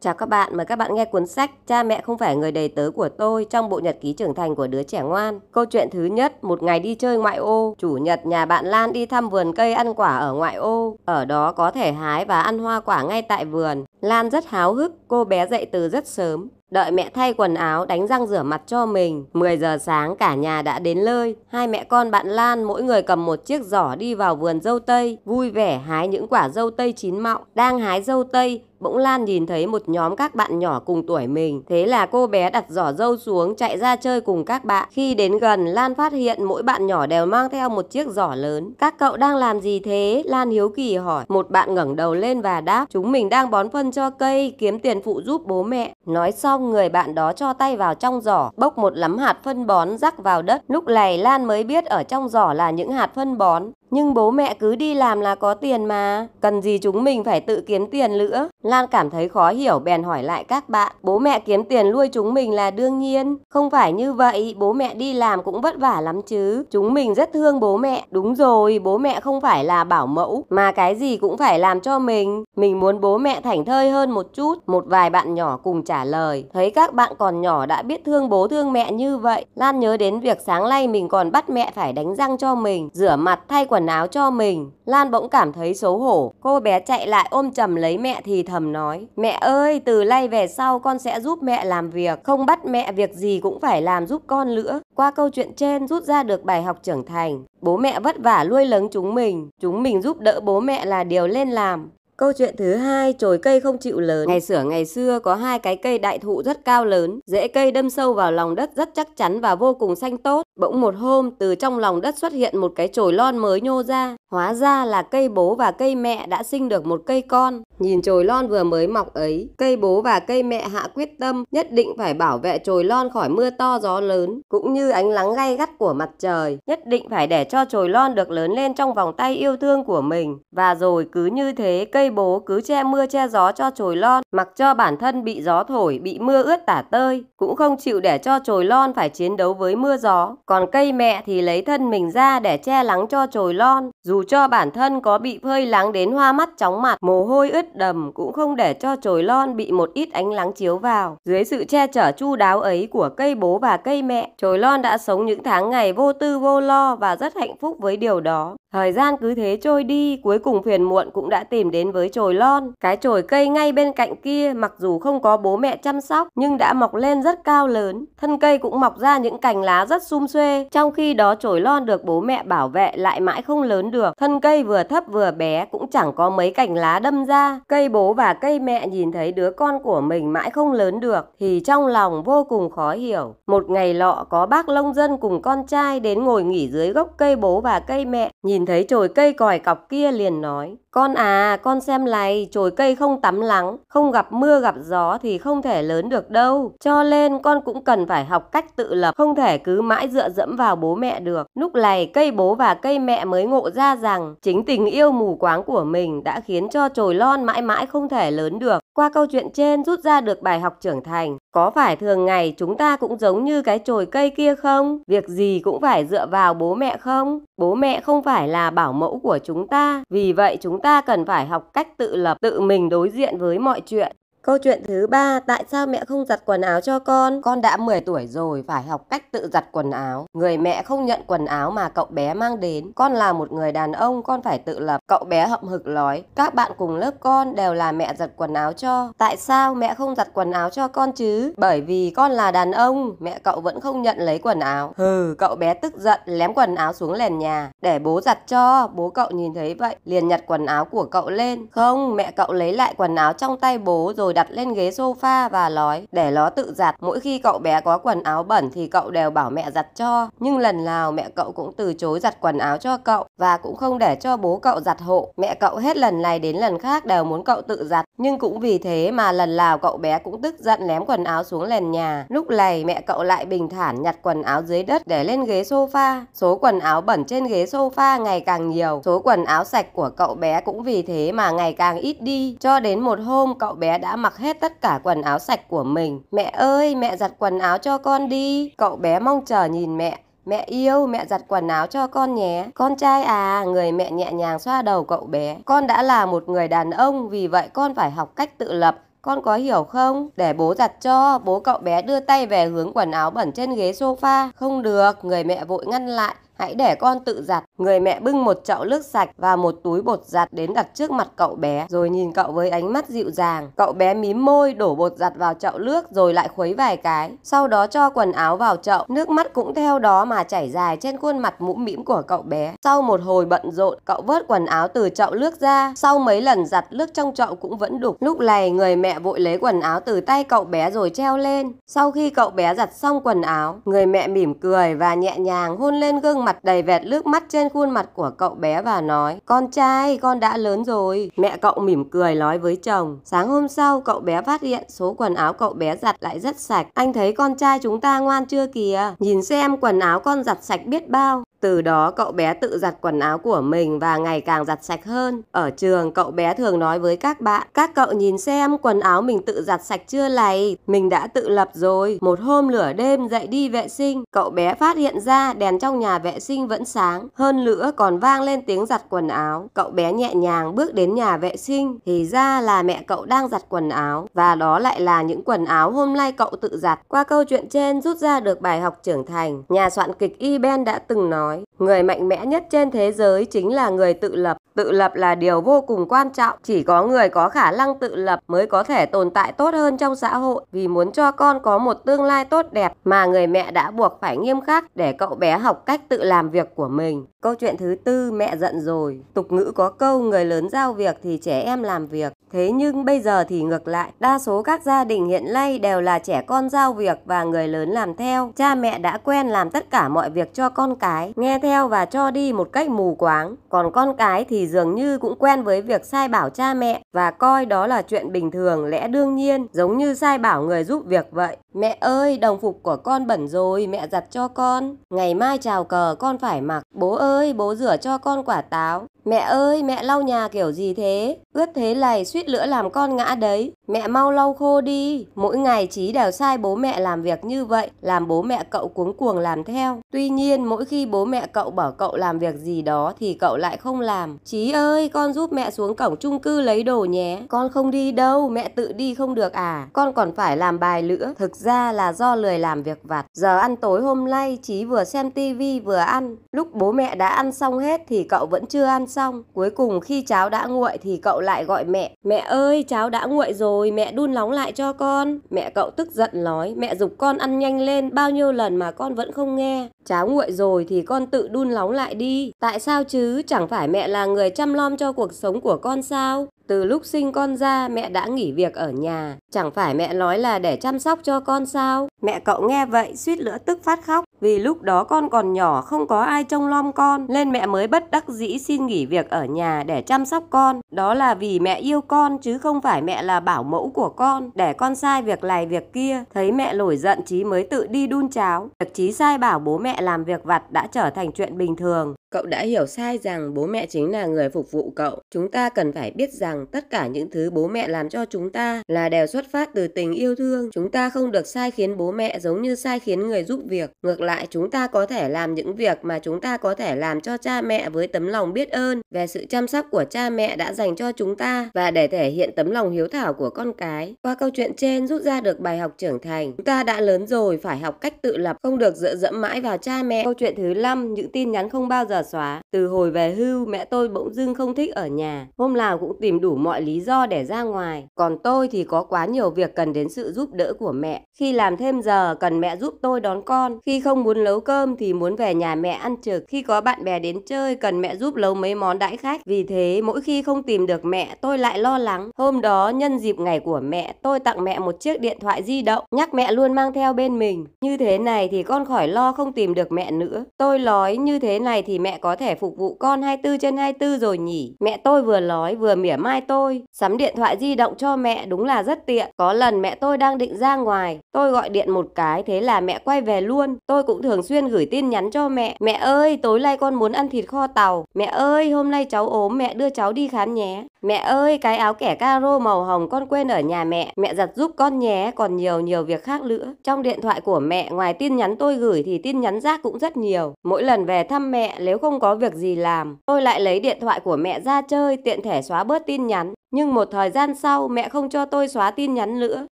Chào các bạn, mời các bạn nghe cuốn sách Cha mẹ không phải người đầy tớ của tôi trong bộ nhật ký trưởng thành của đứa trẻ ngoan. Câu chuyện thứ nhất, một ngày đi chơi ngoại ô, chủ nhật nhà bạn Lan đi thăm vườn cây ăn quả ở ngoại ô, ở đó có thể hái và ăn hoa quả ngay tại vườn. Lan rất háo hức, cô bé dậy từ rất sớm, Đợi mẹ thay quần áo, đánh răng rửa mặt cho mình. 10 giờ sáng cả nhà đã đến nơi. Hai mẹ con bạn Lan mỗi người cầm một chiếc giỏ đi vào vườn dâu tây, vui vẻ hái những quả dâu tây chín mọng. Đang hái dâu tây, Bỗng Lan nhìn thấy một nhóm các bạn nhỏ cùng tuổi mình. Thế là cô bé đặt giỏ dâu xuống chạy ra chơi cùng các bạn. Khi đến gần, Lan phát hiện mỗi bạn nhỏ đều mang theo một chiếc giỏ lớn. Các cậu đang làm gì thế? Lan hiếu kỳ hỏi. Một bạn ngẩng đầu lên và đáp. Chúng mình đang bón phân cho cây, kiếm tiền phụ giúp bố mẹ. Nói xong, người bạn đó cho tay vào trong giỏ, bốc một lắm hạt phân bón rắc vào đất. Lúc này Lan mới biết ở trong giỏ là những hạt phân bón. Nhưng bố mẹ cứ đi làm là có tiền mà, cần gì chúng mình phải tự kiếm tiền nữa. Lan cảm thấy khó hiểu bèn hỏi lại các bạn, bố mẹ kiếm tiền nuôi chúng mình là đương nhiên. Không phải như vậy, bố mẹ đi làm cũng vất vả lắm chứ. Chúng mình rất thương bố mẹ. Đúng rồi, bố mẹ không phải là bảo mẫu, mà cái gì cũng phải làm cho mình. Mình muốn bố mẹ thảnh thơi hơn một chút. Một vài bạn nhỏ cùng trả lời. Thấy các bạn còn nhỏ đã biết thương bố thương mẹ như vậy. Lan nhớ đến việc sáng nay mình còn bắt mẹ phải đánh răng cho mình, rửa mặt thay quần áo cho mình. Lan bỗng cảm thấy xấu hổ. Cô bé chạy lại ôm chầm lấy mẹ thì thầm nói. Mẹ ơi, từ nay về sau con sẽ giúp mẹ làm việc. Không bắt mẹ việc gì cũng phải làm giúp con nữa. Qua câu chuyện trên rút ra được bài học trưởng thành. Bố mẹ vất vả nuôi lớn chúng mình. Chúng mình giúp đỡ bố mẹ là điều lên làm. Câu chuyện thứ hai, chồi cây không chịu lớn. Ngày xưa ngày xưa có hai cái cây đại thụ rất cao lớn, rễ cây đâm sâu vào lòng đất rất chắc chắn và vô cùng xanh tốt. Bỗng một hôm, từ trong lòng đất xuất hiện một cái chồi lon mới nhô ra. Hóa ra là cây bố và cây mẹ đã sinh được một cây con. Nhìn chồi lon vừa mới mọc ấy, cây bố và cây mẹ hạ quyết tâm nhất định phải bảo vệ chồi lon khỏi mưa to gió lớn, cũng như ánh nắng gay gắt của mặt trời. Nhất định phải để cho chồi lon được lớn lên trong vòng tay yêu thương của mình. Và rồi cứ như thế, cây bố cứ che mưa che gió cho chồi lon, mặc cho bản thân bị gió thổi, bị mưa ướt tả tơi, cũng không chịu để cho chồi lon phải chiến đấu với mưa gió. Còn cây mẹ thì lấy thân mình ra để che lắng cho chồi lon, dù cho bản thân có bị phơi lắng đến hoa mắt chóng mặt, mồ hôi ướt đầm cũng không để cho chồi lon bị một ít ánh nắng chiếu vào. Dưới sự che chở chu đáo ấy của cây bố và cây mẹ, chồi lon đã sống những tháng ngày vô tư vô lo và rất hạnh phúc với điều đó. Thời gian cứ thế trôi đi, cuối cùng phiền muộn cũng đã tìm đến với chồi lon. Cái chồi cây ngay bên cạnh kia mặc dù không có bố mẹ chăm sóc nhưng đã mọc lên rất cao lớn. Thân cây cũng mọc ra những cành lá rất sum xuê xuê. Trong khi đó chổi lon được bố mẹ bảo vệ lại mãi không lớn được. Thân cây vừa thấp vừa bé cũng chẳng có mấy cành lá đâm ra. Cây bố và cây mẹ nhìn thấy đứa con của mình mãi không lớn được thì trong lòng vô cùng khó hiểu. Một ngày lọ có bác lông dân cùng con trai đến ngồi nghỉ dưới gốc cây bố và cây mẹ. Nhìn thấy chồi cây còi cọc kia liền nói con à, con xem này, trồi cây không tắm lắng, không gặp mưa gặp gió thì không thể lớn được đâu. Cho nên con cũng cần phải học cách tự lập, không thể cứ mãi dựa dẫm vào bố mẹ được. Lúc này cây bố và cây mẹ mới ngộ ra rằng chính tình yêu mù quáng của mình đã khiến cho trồi lon mãi mãi không thể lớn được. Qua câu chuyện trên rút ra được bài học trưởng thành. Có phải thường ngày chúng ta cũng giống như cái chồi cây kia không? Việc gì cũng phải dựa vào bố mẹ không? Bố mẹ không phải là bảo mẫu của chúng ta, vì vậy chúng chúng ta cần phải học cách tự lập tự mình đối diện với mọi chuyện Câu chuyện thứ ba, tại sao mẹ không giặt quần áo cho con? Con đã 10 tuổi rồi, phải học cách tự giặt quần áo. Người mẹ không nhận quần áo mà cậu bé mang đến. Con là một người đàn ông, con phải tự lập. Cậu bé hậm hực nói, các bạn cùng lớp con đều là mẹ giặt quần áo cho. Tại sao mẹ không giặt quần áo cho con chứ? Bởi vì con là đàn ông, mẹ cậu vẫn không nhận lấy quần áo. Hừ, cậu bé tức giận, lém quần áo xuống lèn nhà. Để bố giặt cho, bố cậu nhìn thấy vậy, liền nhặt quần áo của cậu lên. Không, mẹ cậu lấy lại quần áo trong tay bố rồi rồi đặt lên ghế sofa và nói để nó tự giặt. Mỗi khi cậu bé có quần áo bẩn thì cậu đều bảo mẹ giặt cho. Nhưng lần nào mẹ cậu cũng từ chối giặt quần áo cho cậu và cũng không để cho bố cậu giặt hộ. Mẹ cậu hết lần này đến lần khác đều muốn cậu tự giặt. Nhưng cũng vì thế mà lần nào cậu bé cũng tức giận ném quần áo xuống lèn nhà. Lúc này mẹ cậu lại bình thản nhặt quần áo dưới đất để lên ghế sofa. Số quần áo bẩn trên ghế sofa ngày càng nhiều. Số quần áo sạch của cậu bé cũng vì thế mà ngày càng ít đi. Cho đến một hôm cậu bé đã mặc hết tất cả quần áo sạch của mình. Mẹ ơi, mẹ giặt quần áo cho con đi. Cậu bé mong chờ nhìn mẹ. Mẹ yêu, mẹ giặt quần áo cho con nhé. Con trai à, người mẹ nhẹ nhàng xoa đầu cậu bé. Con đã là một người đàn ông, vì vậy con phải học cách tự lập. Con có hiểu không? Để bố giặt cho, bố cậu bé đưa tay về hướng quần áo bẩn trên ghế sofa. Không được, người mẹ vội ngăn lại. Hãy để con tự giặt. Người mẹ bưng một chậu nước sạch và một túi bột giặt đến đặt trước mặt cậu bé rồi nhìn cậu với ánh mắt dịu dàng. Cậu bé mím môi đổ bột giặt vào chậu nước rồi lại khuấy vài cái. Sau đó cho quần áo vào chậu. Nước mắt cũng theo đó mà chảy dài trên khuôn mặt mũm mĩm của cậu bé. Sau một hồi bận rộn, cậu vớt quần áo từ chậu nước ra. Sau mấy lần giặt nước trong chậu cũng vẫn đục. Lúc này người mẹ vội lấy quần áo từ tay cậu bé rồi treo lên. Sau khi cậu bé giặt xong quần áo, người mẹ mỉm cười và nhẹ nhàng hôn lên gương mặt mặt đầy vẹt nước mắt trên khuôn mặt của cậu bé và nói Con trai, con đã lớn rồi Mẹ cậu mỉm cười nói với chồng Sáng hôm sau cậu bé phát hiện số quần áo cậu bé giặt lại rất sạch Anh thấy con trai chúng ta ngoan chưa kìa Nhìn xem quần áo con giặt sạch biết bao từ đó cậu bé tự giặt quần áo của mình và ngày càng giặt sạch hơn. Ở trường cậu bé thường nói với các bạn, các cậu nhìn xem quần áo mình tự giặt sạch chưa này, mình đã tự lập rồi. Một hôm lửa đêm dậy đi vệ sinh, cậu bé phát hiện ra đèn trong nhà vệ sinh vẫn sáng, hơn nữa còn vang lên tiếng giặt quần áo. Cậu bé nhẹ nhàng bước đến nhà vệ sinh, thì ra là mẹ cậu đang giặt quần áo và đó lại là những quần áo hôm nay cậu tự giặt. Qua câu chuyện trên rút ra được bài học trưởng thành, nhà soạn kịch Iben đã từng nói nói, người mạnh mẽ nhất trên thế giới chính là người tự lập. Tự lập là điều vô cùng quan trọng, chỉ có người có khả năng tự lập mới có thể tồn tại tốt hơn trong xã hội. Vì muốn cho con có một tương lai tốt đẹp mà người mẹ đã buộc phải nghiêm khắc để cậu bé học cách tự làm việc của mình. Câu chuyện thứ tư, mẹ giận rồi. Tục ngữ có câu người lớn giao việc thì trẻ em làm việc. Thế nhưng bây giờ thì ngược lại, đa số các gia đình hiện nay đều là trẻ con giao việc và người lớn làm theo. Cha mẹ đã quen làm tất cả mọi việc cho con cái, nghe theo và cho đi một cách mù quáng. Còn con cái thì dường như cũng quen với việc sai bảo cha mẹ và coi đó là chuyện bình thường, lẽ đương nhiên, giống như sai bảo người giúp việc vậy. Mẹ ơi, đồng phục của con bẩn rồi, mẹ giặt cho con. Ngày mai chào cờ con phải mặc. Bố ơi, bố rửa cho con quả táo. Mẹ ơi, mẹ lau nhà kiểu gì thế? Ướt thế này suýt lửa làm con ngã đấy. Mẹ mau lau khô đi. Mỗi ngày Chí đều sai bố mẹ làm việc như vậy, làm bố mẹ cậu cuống cuồng làm theo. Tuy nhiên, mỗi khi bố mẹ cậu bảo cậu làm việc gì đó thì cậu lại không làm. Chí ơi, con giúp mẹ xuống cổng chung cư lấy đồ nhé. Con không đi đâu, mẹ tự đi không được à? Con còn phải làm bài lửa. Thực ra là do lười làm việc vặt. Giờ ăn tối hôm nay, Chí vừa xem tivi vừa ăn. Lúc bố mẹ đã ăn xong hết thì cậu vẫn chưa ăn xong xong, cuối cùng khi cháo đã nguội thì cậu lại gọi mẹ. Mẹ ơi, cháo đã nguội rồi, mẹ đun nóng lại cho con. Mẹ cậu tức giận nói, mẹ dục con ăn nhanh lên, bao nhiêu lần mà con vẫn không nghe. Cháo nguội rồi thì con tự đun nóng lại đi. Tại sao chứ, chẳng phải mẹ là người chăm lom cho cuộc sống của con sao? Từ lúc sinh con ra, mẹ đã nghỉ việc ở nhà. Chẳng phải mẹ nói là để chăm sóc cho con sao? Mẹ cậu nghe vậy suýt lửa tức phát khóc vì lúc đó con còn nhỏ không có ai trông lom con nên mẹ mới bất đắc dĩ xin nghỉ việc ở nhà để chăm sóc con. Đó là vì mẹ yêu con chứ không phải mẹ là bảo mẫu của con để con sai việc này việc kia. Thấy mẹ nổi giận Chí mới tự đi đun cháo. Việc Chí sai bảo bố mẹ làm việc vặt đã trở thành chuyện bình thường. Cậu đã hiểu sai rằng bố mẹ chính là người phục vụ cậu. Chúng ta cần phải biết rằng tất cả những thứ bố mẹ làm cho chúng ta là đều xuất xuất phát từ tình yêu thương. Chúng ta không được sai khiến bố mẹ giống như sai khiến người giúp việc. Ngược lại, chúng ta có thể làm những việc mà chúng ta có thể làm cho cha mẹ với tấm lòng biết ơn về sự chăm sóc của cha mẹ đã dành cho chúng ta và để thể hiện tấm lòng hiếu thảo của con cái. Qua câu chuyện trên rút ra được bài học trưởng thành. Chúng ta đã lớn rồi phải học cách tự lập, không được dựa dẫm mãi vào cha mẹ. Câu chuyện thứ 5, những tin nhắn không bao giờ xóa. Từ hồi về hưu, mẹ tôi bỗng dưng không thích ở nhà. Hôm nào cũng tìm đủ mọi lý do để ra ngoài. Còn tôi thì có quá nhiều việc cần đến sự giúp đỡ của mẹ. Khi làm thêm giờ, cần mẹ giúp tôi đón con. Khi không muốn nấu cơm thì muốn về nhà mẹ ăn trực. Khi có bạn bè đến chơi, cần mẹ giúp nấu mấy món đãi khách. Vì thế, mỗi khi không tìm được mẹ, tôi lại lo lắng. Hôm đó, nhân dịp ngày của mẹ, tôi tặng mẹ một chiếc điện thoại di động, nhắc mẹ luôn mang theo bên mình. Như thế này thì con khỏi lo không tìm được mẹ nữa. Tôi nói như thế này thì mẹ có thể phục vụ con 24 trên 24 rồi nhỉ. Mẹ tôi vừa nói vừa mỉa mai tôi. Sắm điện thoại di động cho mẹ đúng là rất tiền điện. Có lần mẹ tôi đang định ra ngoài, tôi gọi điện một cái thế là mẹ quay về luôn. Tôi cũng thường xuyên gửi tin nhắn cho mẹ. Mẹ ơi, tối nay con muốn ăn thịt kho tàu. Mẹ ơi, hôm nay cháu ốm mẹ đưa cháu đi khám nhé. Mẹ ơi, cái áo kẻ caro màu hồng con quên ở nhà mẹ. Mẹ giặt giúp con nhé, còn nhiều nhiều việc khác nữa. Trong điện thoại của mẹ, ngoài tin nhắn tôi gửi thì tin nhắn rác cũng rất nhiều. Mỗi lần về thăm mẹ, nếu không có việc gì làm, tôi lại lấy điện thoại của mẹ ra chơi tiện thể xóa bớt tin nhắn. Nhưng một thời gian sau mẹ không cho tôi xóa tin nhắn nữa.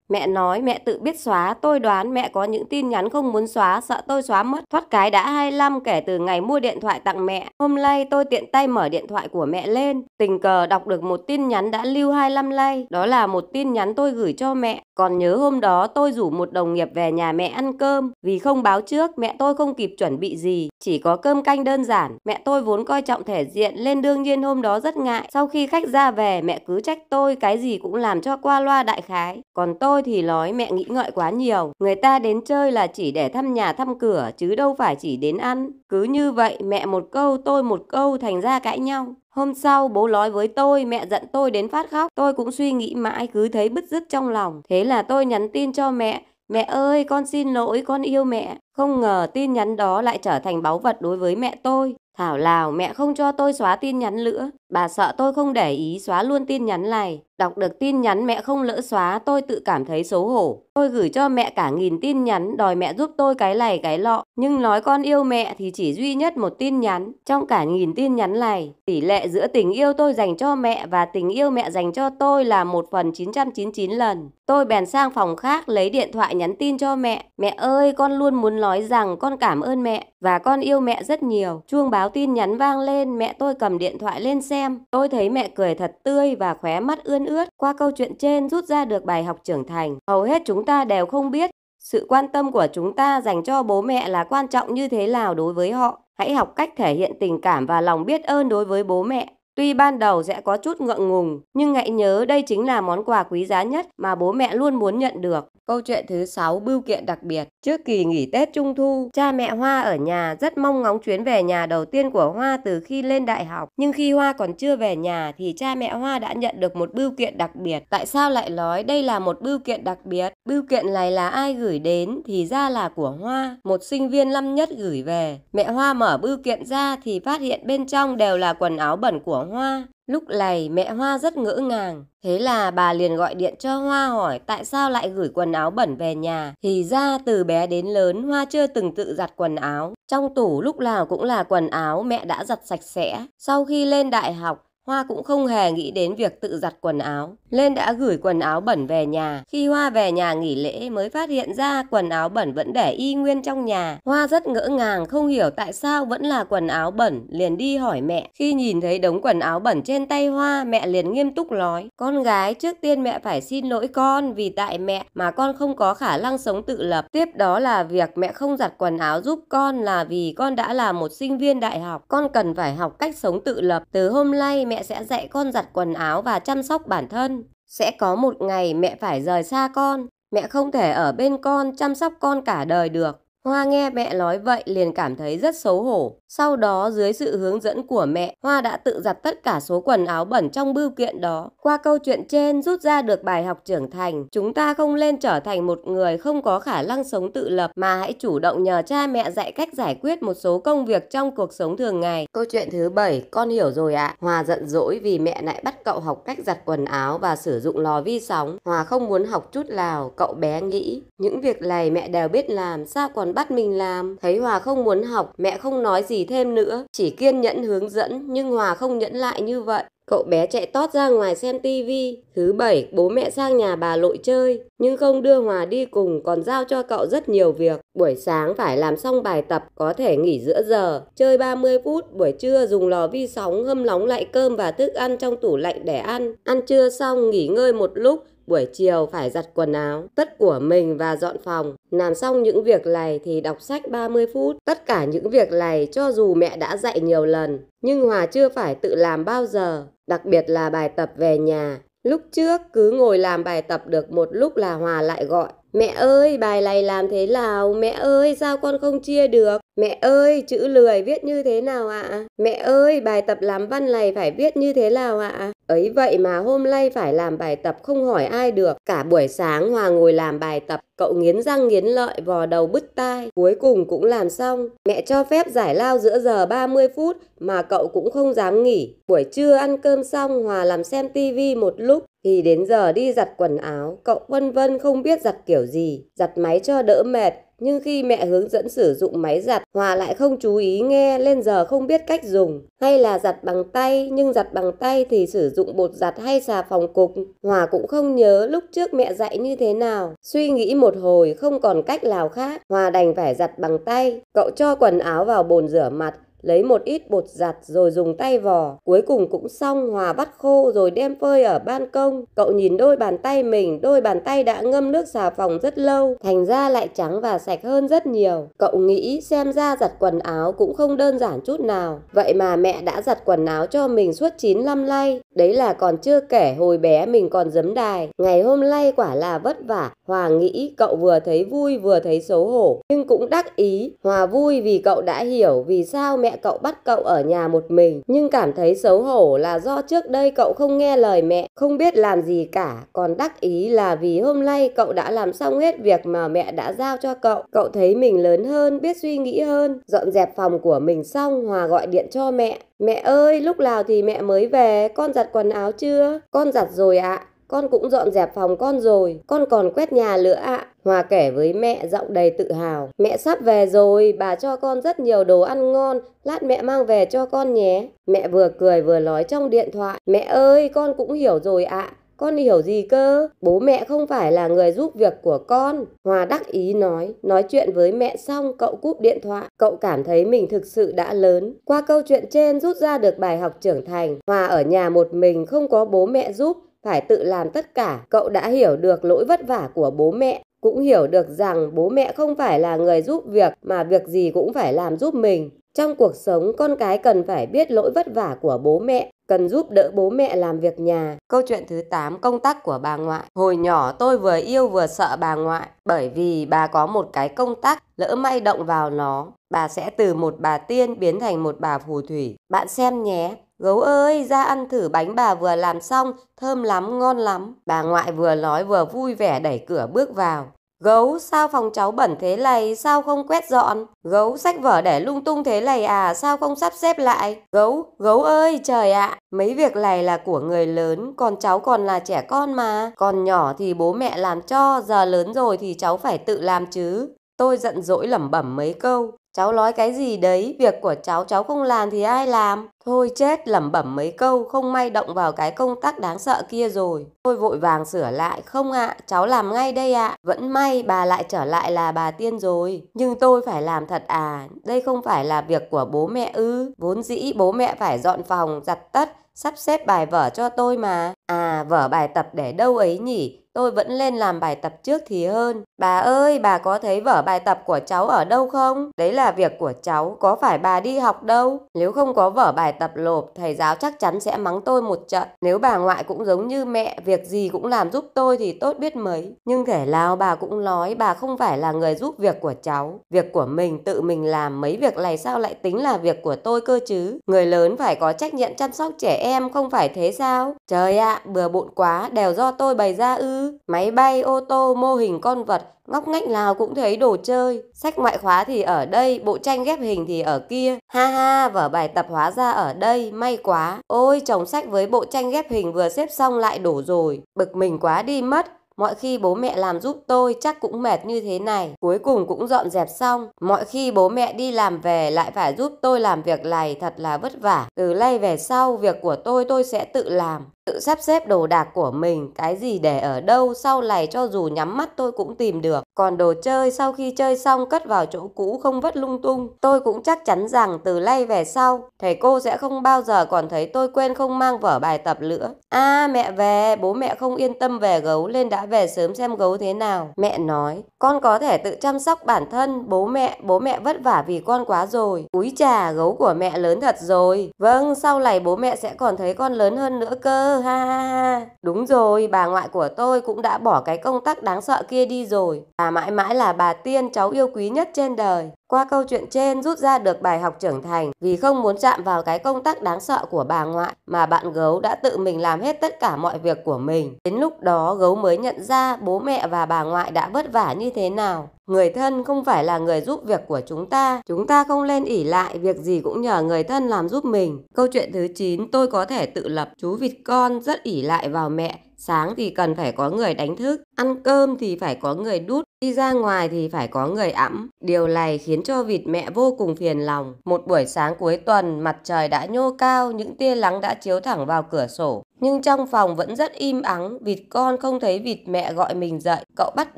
Mẹ nói mẹ tự biết xóa, tôi đoán mẹ có những tin nhắn không muốn xóa, sợ tôi xóa mất. Thoát cái đã 25 kể từ ngày mua điện thoại tặng mẹ. Hôm nay tôi tiện tay mở điện thoại của mẹ lên. Tình cờ đọc được một tin nhắn đã lưu 25 lay. Đó là một tin nhắn tôi gửi cho mẹ. Còn nhớ hôm đó tôi rủ một đồng nghiệp về nhà mẹ ăn cơm. Vì không báo trước, mẹ tôi không kịp chuẩn bị gì. Chỉ có cơm canh đơn giản. Mẹ tôi vốn coi trọng thể diện nên đương nhiên hôm đó rất ngại. Sau khi khách ra về, mẹ cứ trách tôi, cái gì cũng làm cho qua loa đại khái. Còn tôi tôi thì nói mẹ nghĩ ngợi quá nhiều, người ta đến chơi là chỉ để thăm nhà thăm cửa chứ đâu phải chỉ đến ăn. Cứ như vậy mẹ một câu tôi một câu thành ra cãi nhau. Hôm sau bố nói với tôi, mẹ giận tôi đến phát khóc, tôi cũng suy nghĩ mãi cứ thấy bứt rứt trong lòng. Thế là tôi nhắn tin cho mẹ, mẹ ơi con xin lỗi con yêu mẹ. Không ngờ tin nhắn đó lại trở thành báu vật đối với mẹ tôi. Thảo nào mẹ không cho tôi xóa tin nhắn nữa, bà sợ tôi không để ý xóa luôn tin nhắn này. Đọc được tin nhắn mẹ không lỡ xóa, tôi tự cảm thấy xấu hổ. Tôi gửi cho mẹ cả nghìn tin nhắn đòi mẹ giúp tôi cái này cái lọ. Nhưng nói con yêu mẹ thì chỉ duy nhất một tin nhắn. Trong cả nghìn tin nhắn này, tỷ lệ giữa tình yêu tôi dành cho mẹ và tình yêu mẹ dành cho tôi là một phần 999 lần. Tôi bèn sang phòng khác lấy điện thoại nhắn tin cho mẹ. Mẹ ơi, con luôn muốn nói rằng con cảm ơn mẹ và con yêu mẹ rất nhiều. Chuông báo tin nhắn vang lên, mẹ tôi cầm điện thoại lên xem. Tôi thấy mẹ cười thật tươi và khóe mắt ươn ươn ướt. Qua câu chuyện trên rút ra được bài học trưởng thành. Hầu hết chúng ta đều không biết sự quan tâm của chúng ta dành cho bố mẹ là quan trọng như thế nào đối với họ. Hãy học cách thể hiện tình cảm và lòng biết ơn đối với bố mẹ. Tuy ban đầu sẽ có chút ngượng ngùng, nhưng hãy nhớ đây chính là món quà quý giá nhất mà bố mẹ luôn muốn nhận được. Câu chuyện thứ 6 bưu kiện đặc biệt. Trước kỳ nghỉ Tết Trung thu, cha mẹ Hoa ở nhà rất mong ngóng chuyến về nhà đầu tiên của Hoa từ khi lên đại học. Nhưng khi Hoa còn chưa về nhà thì cha mẹ Hoa đã nhận được một bưu kiện đặc biệt. Tại sao lại nói đây là một bưu kiện đặc biệt? Bưu kiện này là ai gửi đến thì ra là của Hoa, một sinh viên năm nhất gửi về. Mẹ Hoa mở bưu kiện ra thì phát hiện bên trong đều là quần áo bẩn của Hoa. Lúc này mẹ Hoa rất ngỡ ngàng, thế là bà liền gọi điện cho Hoa hỏi tại sao lại gửi quần áo bẩn về nhà. Thì ra từ bé đến lớn Hoa chưa từng tự giặt quần áo, trong tủ lúc nào cũng là quần áo mẹ đã giặt sạch sẽ. Sau khi lên đại học, Hoa cũng không hề nghĩ đến việc tự giặt quần áo, nên đã gửi quần áo bẩn về nhà. Khi Hoa về nhà nghỉ lễ mới phát hiện ra quần áo bẩn vẫn để y nguyên trong nhà. Hoa rất ngỡ ngàng không hiểu tại sao vẫn là quần áo bẩn, liền đi hỏi mẹ. Khi nhìn thấy đống quần áo bẩn trên tay Hoa, mẹ liền nghiêm túc nói: "Con gái, trước tiên mẹ phải xin lỗi con vì tại mẹ mà con không có khả năng sống tự lập. Tiếp đó là việc mẹ không giặt quần áo giúp con là vì con đã là một sinh viên đại học, con cần phải học cách sống tự lập. Từ hôm nay mẹ sẽ dạy con giặt quần áo và chăm sóc bản thân. Sẽ có một ngày mẹ phải rời xa con, mẹ không thể ở bên con chăm sóc con cả đời được. Hoa nghe mẹ nói vậy liền cảm thấy rất xấu hổ. Sau đó dưới sự hướng dẫn của mẹ, Hoa đã tự giặt tất cả số quần áo bẩn trong bưu kiện đó. Qua câu chuyện trên rút ra được bài học trưởng thành, chúng ta không nên trở thành một người không có khả năng sống tự lập mà hãy chủ động nhờ cha mẹ dạy cách giải quyết một số công việc trong cuộc sống thường ngày. Câu chuyện thứ bảy, con hiểu rồi ạ. À. Hòa giận dỗi vì mẹ lại bắt cậu học cách giặt quần áo và sử dụng lò vi sóng. Hòa không muốn học chút nào, cậu bé nghĩ. Những việc này mẹ đều biết làm, sao còn bắt mình làm. Thấy Hòa không muốn học, mẹ không nói gì thêm nữa, chỉ kiên nhẫn hướng dẫn nhưng Hòa không nhẫn lại như vậy. Cậu bé chạy tót ra ngoài xem tivi. Thứ bảy, bố mẹ sang nhà bà lội chơi, nhưng không đưa Hòa đi cùng còn giao cho cậu rất nhiều việc. Buổi sáng phải làm xong bài tập, có thể nghỉ giữa giờ, chơi 30 phút, buổi trưa dùng lò vi sóng hâm nóng lại cơm và thức ăn trong tủ lạnh để ăn. Ăn trưa xong nghỉ ngơi một lúc, buổi chiều phải giặt quần áo, tất của mình và dọn phòng. Làm xong những việc này thì đọc sách 30 phút. Tất cả những việc này cho dù mẹ đã dạy nhiều lần, nhưng Hòa chưa phải tự làm bao giờ, đặc biệt là bài tập về nhà. Lúc trước cứ ngồi làm bài tập được một lúc là Hòa lại gọi. Mẹ ơi, bài này làm thế nào? Mẹ ơi, sao con không chia được? Mẹ ơi, chữ lười viết như thế nào ạ? Mẹ ơi, bài tập làm văn này phải viết như thế nào ạ? Ấy vậy mà hôm nay phải làm bài tập không hỏi ai được. Cả buổi sáng Hòa ngồi làm bài tập, cậu nghiến răng nghiến lợi vò đầu bứt tai. Cuối cùng cũng làm xong. Mẹ cho phép giải lao giữa giờ 30 phút mà cậu cũng không dám nghỉ. Buổi trưa ăn cơm xong Hòa làm xem tivi một lúc. Thì đến giờ đi giặt quần áo, cậu vân vân không biết giặt kiểu gì. Giặt máy cho đỡ mệt, nhưng khi mẹ hướng dẫn sử dụng máy giặt, Hòa lại không chú ý nghe lên giờ không biết cách dùng. Hay là giặt bằng tay, nhưng giặt bằng tay thì sử dụng bột giặt hay xà phòng cục. Hòa cũng không nhớ lúc trước mẹ dạy như thế nào. Suy nghĩ một hồi không còn cách nào khác, Hòa đành phải giặt bằng tay. Cậu cho quần áo vào bồn rửa mặt, lấy một ít bột giặt rồi dùng tay vò. Cuối cùng cũng xong, Hòa vắt khô rồi đem phơi ở ban công. Cậu nhìn đôi bàn tay mình, đôi bàn tay đã ngâm nước xà phòng rất lâu, thành ra lại trắng và sạch hơn rất nhiều. Cậu nghĩ xem ra giặt quần áo cũng không đơn giản chút nào. Vậy mà mẹ đã giặt quần áo cho mình suốt 9 năm nay. Đấy là còn chưa kể hồi bé mình còn giấm đài. Ngày hôm nay quả là vất vả. Hòa nghĩ cậu vừa thấy vui vừa thấy xấu hổ. Nhưng cũng đắc ý. Hòa vui vì cậu đã hiểu vì sao mẹ mẹ cậu bắt cậu ở nhà một mình nhưng cảm thấy xấu hổ là do trước đây cậu không nghe lời mẹ, không biết làm gì cả, còn đắc ý là vì hôm nay cậu đã làm xong hết việc mà mẹ đã giao cho cậu. Cậu thấy mình lớn hơn, biết suy nghĩ hơn. Dọn dẹp phòng của mình xong, Hòa gọi điện cho mẹ. Mẹ ơi, lúc nào thì mẹ mới về, con giặt quần áo chưa? Con giặt rồi ạ. À. Con cũng dọn dẹp phòng con rồi, con còn quét nhà nữa ạ. À. Hòa kể với mẹ giọng đầy tự hào. Mẹ sắp về rồi, bà cho con rất nhiều đồ ăn ngon, lát mẹ mang về cho con nhé. Mẹ vừa cười vừa nói trong điện thoại. Mẹ ơi, con cũng hiểu rồi ạ. À. Con hiểu gì cơ? Bố mẹ không phải là người giúp việc của con. Hòa đắc ý nói. Nói chuyện với mẹ xong, cậu cúp điện thoại. Cậu cảm thấy mình thực sự đã lớn. Qua câu chuyện trên rút ra được bài học trưởng thành. Hòa ở nhà một mình không có bố mẹ giúp phải tự làm tất cả. Cậu đã hiểu được lỗi vất vả của bố mẹ, cũng hiểu được rằng bố mẹ không phải là người giúp việc mà việc gì cũng phải làm giúp mình. Trong cuộc sống, con cái cần phải biết lỗi vất vả của bố mẹ, cần giúp đỡ bố mẹ làm việc nhà. Câu chuyện thứ 8, công tác của bà ngoại. Hồi nhỏ tôi vừa yêu vừa sợ bà ngoại, bởi vì bà có một cái công tác lỡ may động vào nó, bà sẽ từ một bà tiên biến thành một bà phù thủy. Bạn xem nhé, Gấu ơi, ra ăn thử bánh bà vừa làm xong, thơm lắm, ngon lắm. Bà ngoại vừa nói vừa vui vẻ đẩy cửa bước vào. Gấu, sao phòng cháu bẩn thế này, sao không quét dọn? Gấu, sách vở để lung tung thế này à, sao không sắp xếp lại? Gấu, gấu ơi, trời ạ! Mấy việc này là của người lớn, còn cháu còn là trẻ con mà. Còn nhỏ thì bố mẹ làm cho, giờ lớn rồi thì cháu phải tự làm chứ. Tôi giận dỗi lẩm bẩm mấy câu, Cháu nói cái gì đấy, việc của cháu cháu không làm thì ai làm? Thôi chết, lẩm bẩm mấy câu, không may động vào cái công tắc đáng sợ kia rồi. Tôi vội vàng sửa lại, không ạ, à, cháu làm ngay đây ạ. À. Vẫn may bà lại trở lại là bà tiên rồi. Nhưng tôi phải làm thật à, đây không phải là việc của bố mẹ ư. Vốn dĩ bố mẹ phải dọn phòng, giặt tất, sắp xếp bài vở cho tôi mà. À, vở bài tập để đâu ấy nhỉ? Tôi vẫn lên làm bài tập trước thì hơn. Bà ơi, bà có thấy vở bài tập của cháu ở đâu không? Đấy là việc của cháu, có phải bà đi học đâu? Nếu không có vở bài tập lộp, thầy giáo chắc chắn sẽ mắng tôi một trận. Nếu bà ngoại cũng giống như mẹ, việc gì cũng làm giúp tôi thì tốt biết mấy. Nhưng thể lao bà cũng nói bà không phải là người giúp việc của cháu. Việc của mình tự mình làm mấy việc này sao lại tính là việc của tôi cơ chứ? Người lớn phải có trách nhiệm chăm sóc trẻ em không phải thế sao? Trời ạ, à, bừa bộn quá, đều do tôi bày ra ư. Máy bay, ô tô, mô hình con vật, ngóc ngách nào cũng thấy đồ chơi. Sách ngoại khóa thì ở đây, bộ tranh ghép hình thì ở kia. Ha ha, vở bài tập hóa ra ở đây, may quá. Ôi, chồng sách với bộ tranh ghép hình vừa xếp xong lại đổ rồi. Bực mình quá đi mất. Mọi khi bố mẹ làm giúp tôi chắc cũng mệt như thế này, cuối cùng cũng dọn dẹp xong. Mọi khi bố mẹ đi làm về lại phải giúp tôi làm việc này thật là vất vả. Từ nay về sau, việc của tôi tôi sẽ tự làm. Tự sắp xếp đồ đạc của mình, cái gì để ở đâu sau này cho dù nhắm mắt tôi cũng tìm được. Còn đồ chơi sau khi chơi xong cất vào chỗ cũ không vất lung tung. Tôi cũng chắc chắn rằng từ nay về sau, thầy cô sẽ không bao giờ còn thấy tôi quên không mang vở bài tập nữa. À mẹ về, bố mẹ không yên tâm về gấu nên đã về sớm xem gấu thế nào. Mẹ nói, con có thể tự chăm sóc bản thân, bố mẹ, bố mẹ vất vả vì con quá rồi. Úi trà, gấu của mẹ lớn thật rồi. Vâng, sau này bố mẹ sẽ còn thấy con lớn hơn nữa cơ cơ ha ha. Đúng rồi, bà ngoại của tôi cũng đã bỏ cái công tắc đáng sợ kia đi rồi. Bà mãi mãi là bà tiên cháu yêu quý nhất trên đời. Qua câu chuyện trên rút ra được bài học trưởng thành vì không muốn chạm vào cái công tác đáng sợ của bà ngoại mà bạn gấu đã tự mình làm hết tất cả mọi việc của mình. Đến lúc đó gấu mới nhận ra bố mẹ và bà ngoại đã vất vả như thế nào. Người thân không phải là người giúp việc của chúng ta. Chúng ta không lên ỉ lại, việc gì cũng nhờ người thân làm giúp mình. Câu chuyện thứ 9, tôi có thể tự lập. Chú vịt con rất ỉ lại vào mẹ, sáng thì cần phải có người đánh thức. Ăn cơm thì phải có người đút, đi ra ngoài thì phải có người ẵm. Điều này khiến cho vịt mẹ vô cùng phiền lòng. Một buổi sáng cuối tuần, mặt trời đã nhô cao, những tia nắng đã chiếu thẳng vào cửa sổ. Nhưng trong phòng vẫn rất im ắng, vịt con không thấy vịt mẹ gọi mình dậy. Cậu bắt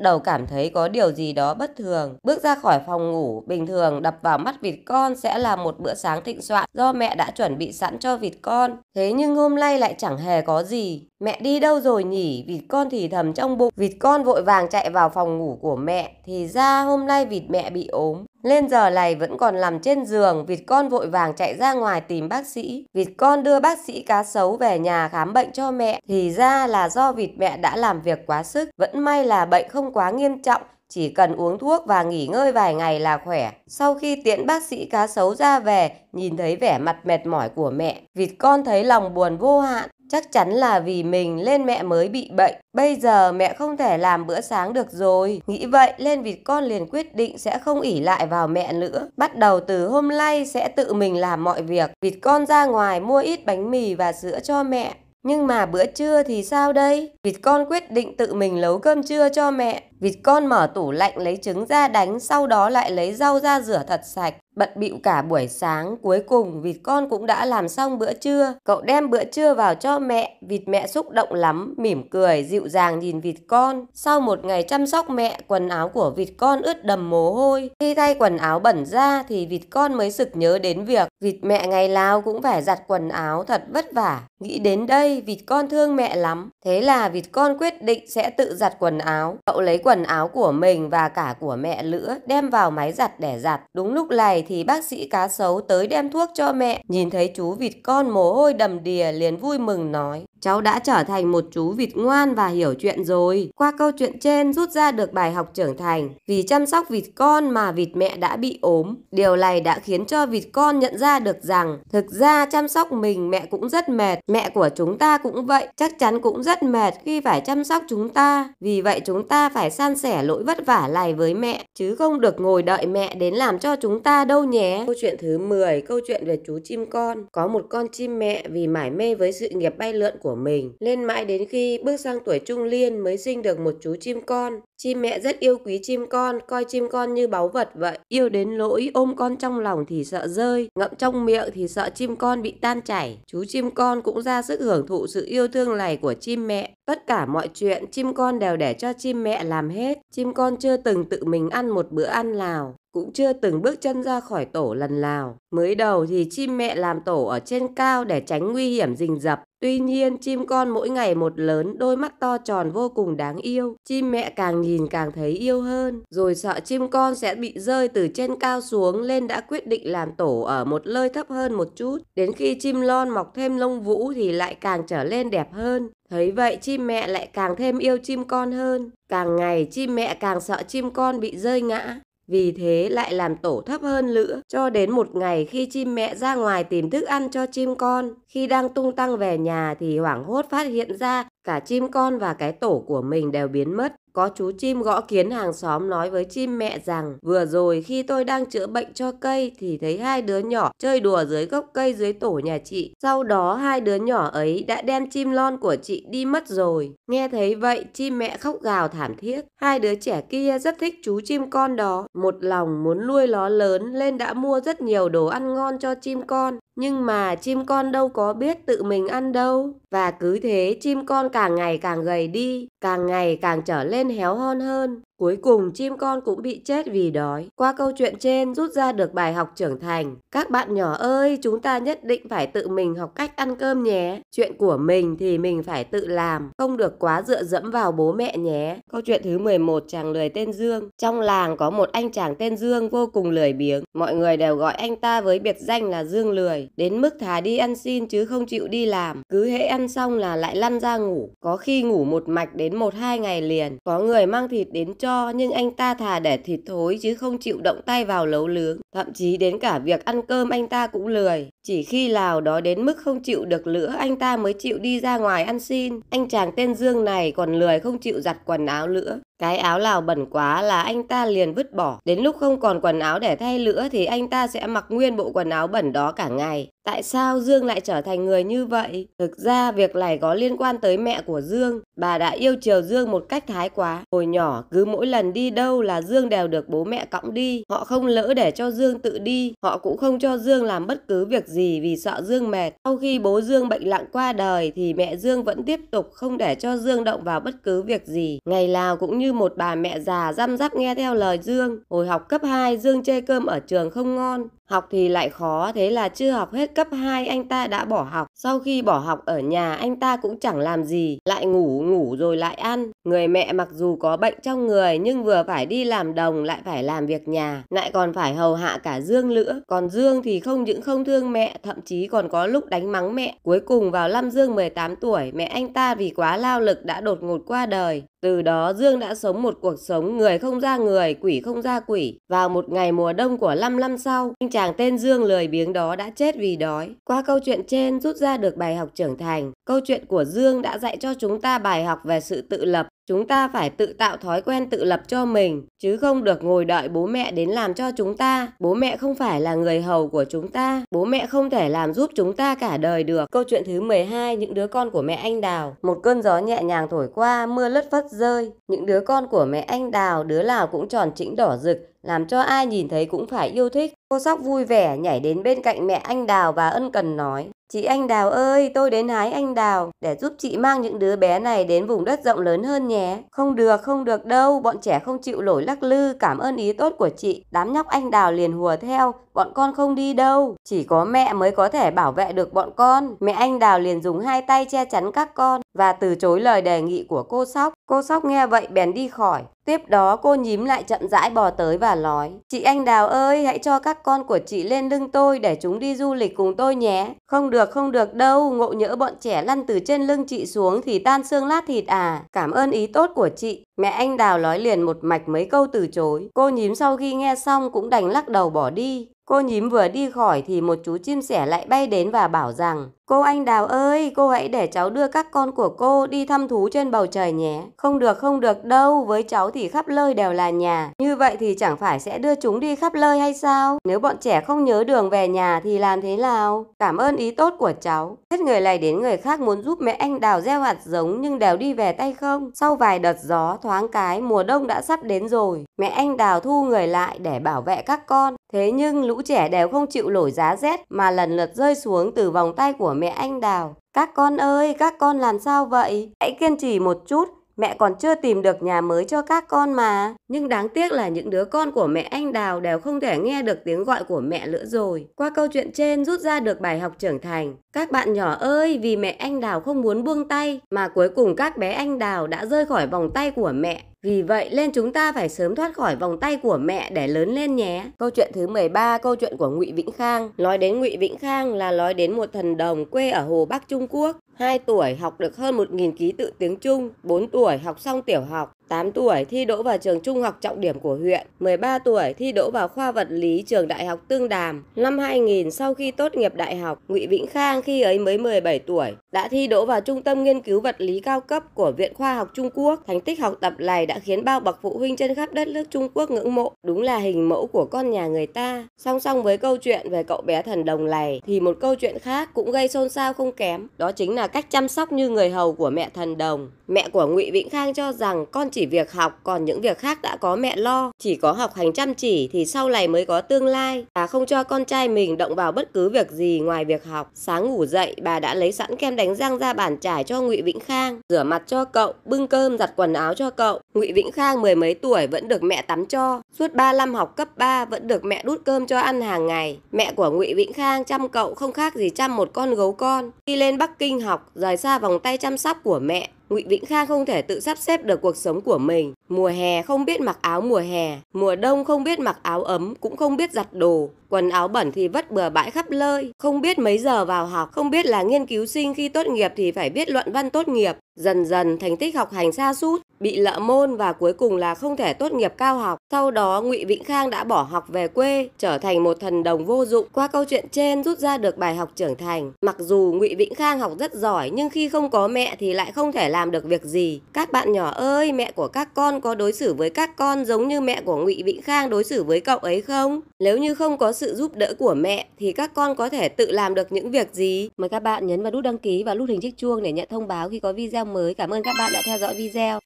đầu cảm thấy có điều gì đó bất thường. Bước ra khỏi phòng ngủ, bình thường đập vào mắt vịt con sẽ là một bữa sáng thịnh soạn do mẹ đã chuẩn bị sẵn cho vịt con. Thế nhưng hôm nay lại chẳng hề có gì. Mẹ đi đâu rồi nhỉ? Vịt con thì thầm trong bụng. Vịt Vịt con vội vàng chạy vào phòng ngủ của mẹ thì ra hôm nay vịt mẹ bị ốm. Lên giờ này vẫn còn nằm trên giường, vịt con vội vàng chạy ra ngoài tìm bác sĩ. Vịt con đưa bác sĩ cá sấu về nhà khám bệnh cho mẹ. Thì ra là do vịt mẹ đã làm việc quá sức, vẫn may là bệnh không quá nghiêm trọng chỉ cần uống thuốc và nghỉ ngơi vài ngày là khỏe. Sau khi tiễn bác sĩ cá sấu ra về, nhìn thấy vẻ mặt mệt mỏi của mẹ, vịt con thấy lòng buồn vô hạn. Chắc chắn là vì mình lên mẹ mới bị bệnh. Bây giờ mẹ không thể làm bữa sáng được rồi. Nghĩ vậy lên vịt con liền quyết định sẽ không ỉ lại vào mẹ nữa. Bắt đầu từ hôm nay sẽ tự mình làm mọi việc. Vịt con ra ngoài mua ít bánh mì và sữa cho mẹ. Nhưng mà bữa trưa thì sao đây? Vịt con quyết định tự mình nấu cơm trưa cho mẹ. Vịt con mở tủ lạnh lấy trứng ra đánh, sau đó lại lấy rau ra rửa thật sạch. Bận bịu cả buổi sáng, cuối cùng vịt con cũng đã làm xong bữa trưa. Cậu đem bữa trưa vào cho mẹ, vịt mẹ xúc động lắm, mỉm cười, dịu dàng nhìn vịt con. Sau một ngày chăm sóc mẹ, quần áo của vịt con ướt đầm mồ hôi. Khi thay quần áo bẩn ra thì vịt con mới sực nhớ đến việc vịt mẹ ngày nào cũng phải giặt quần áo thật vất vả. Nghĩ đến đây, vịt con thương mẹ lắm. Thế là vịt con quyết định sẽ tự giặt quần áo. Cậu lấy quần áo của mình và cả của mẹ lữa đem vào máy giặt để giặt. Đúng lúc này thì bác sĩ cá sấu tới đem thuốc cho mẹ. Nhìn thấy chú vịt con mồ hôi đầm đìa liền vui mừng nói. Cháu đã trở thành một chú vịt ngoan và hiểu chuyện rồi. Qua câu chuyện trên rút ra được bài học trưởng thành. Vì chăm sóc vịt con mà vịt mẹ đã bị ốm. Điều này đã khiến cho vịt con nhận ra được rằng thực ra chăm sóc mình mẹ cũng rất mệt. Mẹ của chúng ta cũng vậy. Chắc chắn cũng rất mệt khi phải chăm sóc chúng ta. Vì vậy chúng ta phải san sẻ lỗi vất vả này với mẹ chứ không được ngồi đợi mẹ đến làm cho chúng ta đâu nhé. Câu chuyện thứ 10, câu chuyện về chú chim con. Có một con chim mẹ vì mải mê với sự nghiệp bay lượn của mình, nên mãi đến khi bước sang tuổi trung niên mới sinh được một chú chim con. Chim mẹ rất yêu quý chim con, coi chim con như báu vật vậy. Yêu đến lỗi ôm con trong lòng thì sợ rơi, ngậm trong miệng thì sợ chim con bị tan chảy. Chú chim con cũng ra sức hưởng thụ sự yêu thương này của chim mẹ. Tất cả mọi chuyện chim con đều để cho chim mẹ làm hết. Chim con chưa từng tự mình ăn một bữa ăn nào cũng chưa từng bước chân ra khỏi tổ lần nào. Mới đầu thì chim mẹ làm tổ ở trên cao để tránh nguy hiểm rình rập. Tuy nhiên, chim con mỗi ngày một lớn, đôi mắt to tròn vô cùng đáng yêu. Chim mẹ càng nhìn càng thấy yêu hơn. Rồi sợ chim con sẽ bị rơi từ trên cao xuống nên đã quyết định làm tổ ở một nơi thấp hơn một chút. Đến khi chim lon mọc thêm lông vũ thì lại càng trở lên đẹp hơn. Thấy vậy chim mẹ lại càng thêm yêu chim con hơn. Càng ngày chim mẹ càng sợ chim con bị rơi ngã vì thế lại làm tổ thấp hơn nữa cho đến một ngày khi chim mẹ ra ngoài tìm thức ăn cho chim con khi đang tung tăng về nhà thì hoảng hốt phát hiện ra cả chim con và cái tổ của mình đều biến mất có chú chim gõ kiến hàng xóm nói với chim mẹ rằng vừa rồi khi tôi đang chữa bệnh cho cây thì thấy hai đứa nhỏ chơi đùa dưới gốc cây dưới tổ nhà chị. Sau đó hai đứa nhỏ ấy đã đem chim lon của chị đi mất rồi. Nghe thấy vậy chim mẹ khóc gào thảm thiết. Hai đứa trẻ kia rất thích chú chim con đó. Một lòng muốn nuôi nó lớn lên đã mua rất nhiều đồ ăn ngon cho chim con. Nhưng mà chim con đâu có biết tự mình ăn đâu. Và cứ thế chim con càng ngày càng gầy đi, càng ngày càng trở lên héo hon hơn. Cuối cùng chim con cũng bị chết vì đói. Qua câu chuyện trên rút ra được bài học trưởng thành. Các bạn nhỏ ơi, chúng ta nhất định phải tự mình học cách ăn cơm nhé. Chuyện của mình thì mình phải tự làm, không được quá dựa dẫm vào bố mẹ nhé. Câu chuyện thứ 11 chàng lười tên Dương. Trong làng có một anh chàng tên Dương vô cùng lười biếng. Mọi người đều gọi anh ta với biệt danh là Dương lười, đến mức thà đi ăn xin chứ không chịu đi làm. Cứ hễ ăn xong là lại lăn ra ngủ, có khi ngủ một mạch đến 1 2 ngày liền. Có người mang thịt đến cho cho nhưng anh ta thà để thịt thối chứ không chịu động tay vào lấu lướng. Thậm chí đến cả việc ăn cơm anh ta cũng lười. Chỉ khi nào đó đến mức không chịu được lửa anh ta mới chịu đi ra ngoài ăn xin. Anh chàng tên Dương này còn lười không chịu giặt quần áo nữa. Cái áo lào bẩn quá là anh ta liền vứt bỏ. Đến lúc không còn quần áo để thay nữa thì anh ta sẽ mặc nguyên bộ quần áo bẩn đó cả ngày. Tại sao Dương lại trở thành người như vậy? Thực ra việc này có liên quan tới mẹ của Dương. Bà đã yêu chiều Dương một cách thái quá. Hồi nhỏ cứ mỗi lần đi đâu là Dương đều được bố mẹ cõng đi. Họ không lỡ để cho Dương tự đi. Họ cũng không cho Dương làm bất cứ việc gì vì sợ Dương mệt. Sau khi bố Dương bệnh lặng qua đời thì mẹ Dương vẫn tiếp tục không để cho Dương động vào bất cứ việc gì. Ngày nào cũng như như một bà mẹ già răm rắp nghe theo lời Dương. Hồi học cấp 2, Dương chê cơm ở trường không ngon, Học thì lại khó, thế là chưa học hết cấp 2 anh ta đã bỏ học. Sau khi bỏ học ở nhà anh ta cũng chẳng làm gì, lại ngủ, ngủ rồi lại ăn. Người mẹ mặc dù có bệnh trong người nhưng vừa phải đi làm đồng lại phải làm việc nhà, lại còn phải hầu hạ cả Dương nữa. Còn Dương thì không những không thương mẹ, thậm chí còn có lúc đánh mắng mẹ. Cuối cùng vào năm Dương 18 tuổi, mẹ anh ta vì quá lao lực đã đột ngột qua đời. Từ đó Dương đã sống một cuộc sống người không ra người, quỷ không ra quỷ. Vào một ngày mùa đông của năm năm sau, anh chàng tên Dương lười biếng đó đã chết vì đói. Qua câu chuyện trên rút ra được bài học trưởng thành. Câu chuyện của Dương đã dạy cho chúng ta bài học về sự tự lập. Chúng ta phải tự tạo thói quen tự lập cho mình, chứ không được ngồi đợi bố mẹ đến làm cho chúng ta. Bố mẹ không phải là người hầu của chúng ta, bố mẹ không thể làm giúp chúng ta cả đời được. Câu chuyện thứ 12, những đứa con của mẹ anh Đào. Một cơn gió nhẹ nhàng thổi qua, mưa lất phất rơi. Những đứa con của mẹ anh Đào, đứa nào cũng tròn chỉnh đỏ rực, làm cho ai nhìn thấy cũng phải yêu thích. Cô Sóc vui vẻ nhảy đến bên cạnh mẹ anh Đào và ân cần nói. Chị anh Đào ơi, tôi đến hái anh Đào để giúp chị mang những đứa bé này đến vùng đất rộng lớn hơn nhé. Không được, không được đâu, bọn trẻ không chịu lỗi lắc lư, cảm ơn ý tốt của chị. Đám nhóc anh Đào liền hùa theo, bọn con không đi đâu, chỉ có mẹ mới có thể bảo vệ được bọn con. Mẹ anh Đào liền dùng hai tay che chắn các con, và từ chối lời đề nghị của cô Sóc. Cô Sóc nghe vậy bèn đi khỏi. Tiếp đó cô nhím lại chậm rãi bò tới và nói Chị anh Đào ơi hãy cho các con của chị lên lưng tôi để chúng đi du lịch cùng tôi nhé Không được không được đâu ngộ nhỡ bọn trẻ lăn từ trên lưng chị xuống thì tan xương lát thịt à Cảm ơn ý tốt của chị Mẹ anh Đào nói liền một mạch mấy câu từ chối Cô nhím sau khi nghe xong cũng đành lắc đầu bỏ đi Cô nhím vừa đi khỏi thì một chú chim sẻ lại bay đến và bảo rằng Cô anh Đào ơi, cô hãy để cháu đưa các con của cô đi thăm thú trên bầu trời nhé. Không được, không được đâu, với cháu thì khắp nơi đều là nhà. Như vậy thì chẳng phải sẽ đưa chúng đi khắp nơi hay sao? Nếu bọn trẻ không nhớ đường về nhà thì làm thế nào? Cảm ơn ý tốt của cháu. Hết người này đến người khác muốn giúp mẹ anh Đào gieo hạt giống nhưng đều đi về tay không. Sau vài đợt gió thoáng cái, mùa đông đã sắp đến rồi. Mẹ anh Đào thu người lại để bảo vệ các con. Thế nhưng lũ lũ trẻ đều không chịu nổi giá rét mà lần lượt rơi xuống từ vòng tay của mẹ anh đào. Các con ơi, các con làm sao vậy? Hãy kiên trì một chút, Mẹ còn chưa tìm được nhà mới cho các con mà. Nhưng đáng tiếc là những đứa con của mẹ anh Đào đều không thể nghe được tiếng gọi của mẹ nữa rồi. Qua câu chuyện trên rút ra được bài học trưởng thành. Các bạn nhỏ ơi, vì mẹ anh Đào không muốn buông tay mà cuối cùng các bé anh Đào đã rơi khỏi vòng tay của mẹ. Vì vậy nên chúng ta phải sớm thoát khỏi vòng tay của mẹ để lớn lên nhé. Câu chuyện thứ 13, câu chuyện của Ngụy Vĩnh Khang. Nói đến Ngụy Vĩnh Khang là nói đến một thần đồng quê ở Hồ Bắc Trung Quốc. 2 tuổi học được hơn 1.000 ký tự tiếng Trung, 4 tuổi học xong tiểu học, 8 tuổi thi đỗ vào trường trung học trọng điểm của huyện, 13 tuổi thi đỗ vào khoa vật lý trường Đại học Tương Đàm. Năm 2000 sau khi tốt nghiệp đại học, Ngụy Vĩnh Khang khi ấy mới 17 tuổi đã thi đỗ vào Trung tâm Nghiên cứu Vật lý cao cấp của Viện Khoa học Trung Quốc. Thành tích học tập này đã khiến bao bậc phụ huynh trên khắp đất nước Trung Quốc ngưỡng mộ, đúng là hình mẫu của con nhà người ta. Song song với câu chuyện về cậu bé thần đồng này thì một câu chuyện khác cũng gây xôn xao không kém, đó chính là cách chăm sóc như người hầu của mẹ thần đồng. Mẹ của Ngụy Vĩnh Khang cho rằng con chỉ việc học, còn những việc khác đã có mẹ lo. Chỉ có học hành chăm chỉ thì sau này mới có tương lai. Bà không cho con trai mình động vào bất cứ việc gì ngoài việc học. Sáng ngủ dậy, bà đã lấy sẵn kem đánh răng ra bàn trải cho Ngụy Vĩnh Khang, rửa mặt cho cậu, bưng cơm giặt quần áo cho cậu. Ngụy Vĩnh Khang mười mấy tuổi vẫn được mẹ tắm cho. Suốt ba năm học cấp 3 vẫn được mẹ đút cơm cho ăn hàng ngày. Mẹ của Ngụy Vĩnh Khang chăm cậu không khác gì chăm một con gấu con. Khi lên Bắc Kinh học, rời xa vòng tay chăm sóc của mẹ, Ngụy Vĩnh Khang không thể tự sắp xếp được cuộc sống của mình. Mùa hè không biết mặc áo mùa hè, mùa đông không biết mặc áo ấm, cũng không biết giặt đồ. Quần áo bẩn thì vất bừa bãi khắp nơi. không biết mấy giờ vào học, không biết là nghiên cứu sinh khi tốt nghiệp thì phải biết luận văn tốt nghiệp. Dần dần thành tích học hành xa sút bị lỡ môn và cuối cùng là không thể tốt nghiệp cao học. Sau đó Ngụy Vĩnh Khang đã bỏ học về quê, trở thành một thần đồng vô dụng. Qua câu chuyện trên rút ra được bài học trưởng thành. Mặc dù Ngụy Vĩnh Khang học rất giỏi nhưng khi không có mẹ thì lại không thể làm được việc gì. Các bạn nhỏ ơi, mẹ của các con có đối xử với các con giống như mẹ của Ngụy Vĩnh Khang đối xử với cậu ấy không? Nếu như không có sự giúp đỡ của mẹ thì các con có thể tự làm được những việc gì? Mời các bạn nhấn vào nút đăng ký và nút hình chiếc chuông để nhận thông báo khi có video mới. Cảm ơn các bạn đã theo dõi video.